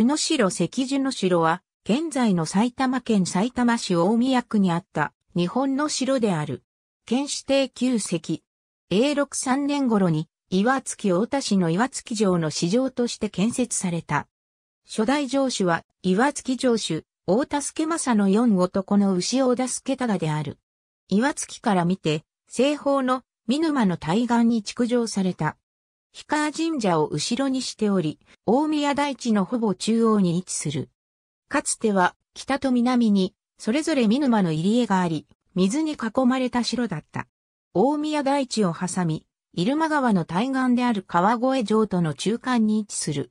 樹の城関樹の城は、現在の埼玉県埼玉市大宮区にあった日本の城である。県指定旧跡。永禄3年頃に、岩月大田市の岩月城の市場として建設された。初代城主は、岩月城主、大田助正の四男の牛大田助忠である。岩月から見て、西方の見沼の対岸に築城された。氷川神社を後ろにしており、大宮大地のほぼ中央に位置する。かつては北と南にそれぞれ見沼の入り江があり、水に囲まれた城だった。大宮大地を挟み、入間川の対岸である川越城との中間に位置する。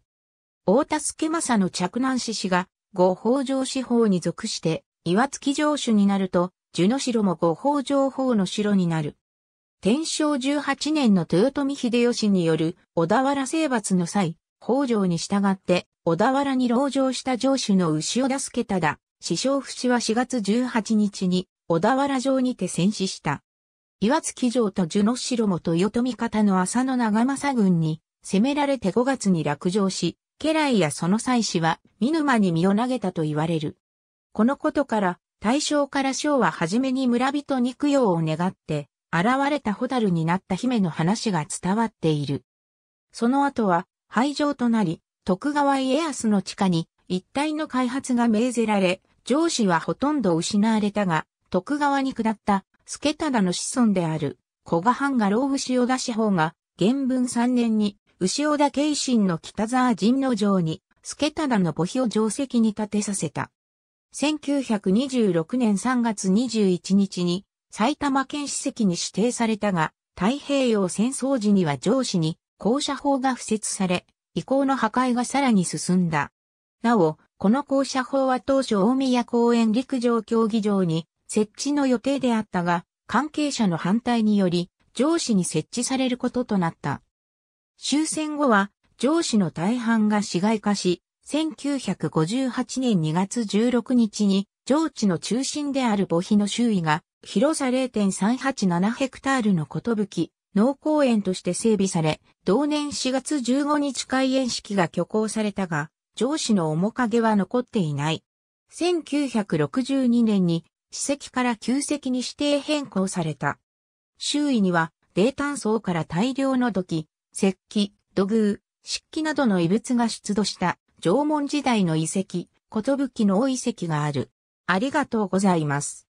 大田助政の着男志氏が五北条四方に属して岩月城主になると、樹の城も五北条方の城になる。天正18年の豊臣秀吉による小田原征伐の際、北条に従って小田原に籠城した城主の牛尾け助忠、師匠不死は4月18日に小田原城にて戦死した。岩月城と樹の城も豊臣方の浅野長政軍に攻められて5月に落城し、家来やその妻子は見沼に身を投げたと言われる。このことから大正から昭和初めに村人に供養を願って現れたホダルになった姫の話が伝わっている。その後は、廃城となり、徳川家康の地下に一体の開発が命ぜられ、上司はほとんど失われたが、徳川に下った助忠の子孫である、古賀藩が老牛田志方が、元文三年に、牛田慶心の北沢神の城に、助忠の墓碑を定石に建てさせた。1926年3月21日に、埼玉県史跡に指定されたが、太平洋戦争時には上司に校舎法が付設され、遺構の破壊がさらに進んだ。なお、この校舎法は当初大宮公園陸上競技場に設置の予定であったが、関係者の反対により、上司に設置されることとなった。終戦後は、上司の大半が市街化し、1958年2月16日に、上地の中心である母碑の周囲が広さ0.387ヘクタールのき、農公園として整備され、同年4月15日開園式が挙行されたが、上司の面影は残っていない。1962年に、史跡から旧跡に指定変更された。周囲には、泥炭層から大量の土器、石器、土偶、漆器などの遺物が出土した縄文時代の遺跡、きの遺跡がある。ありがとうございます。